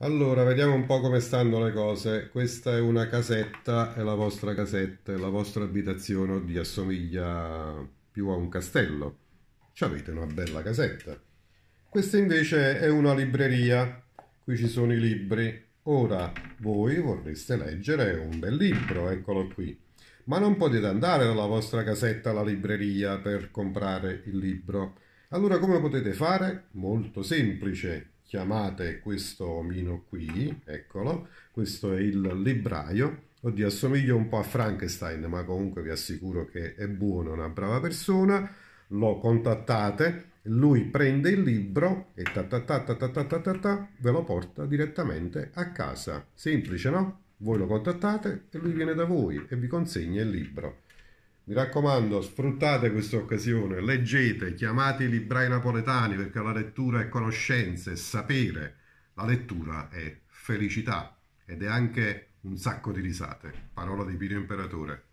Allora, vediamo un po' come stanno le cose. Questa è una casetta, è la vostra casetta, è la vostra abitazione vi assomiglia più a un castello. Ci avete una bella casetta. Questa invece è una libreria. Qui ci sono i libri. Ora voi vorreste leggere un bel libro, eccolo qui. Ma non potete andare dalla vostra casetta alla libreria per comprare il libro. Allora come potete fare? Molto semplice chiamate questo omino qui, eccolo, questo è il libraio, oddio assomiglia un po' a Frankenstein ma comunque vi assicuro che è buono, una brava persona, lo contattate, lui prende il libro e ta ta ta ta ta ta ta, ta, ta ve lo porta direttamente a casa, semplice no? Voi lo contattate e lui viene da voi e vi consegna il libro. Mi raccomando, sfruttate questa occasione, leggete, chiamate i librai napoletani perché la lettura è conoscenza, è sapere, la lettura è felicità ed è anche un sacco di risate. Parola di Pino Imperatore.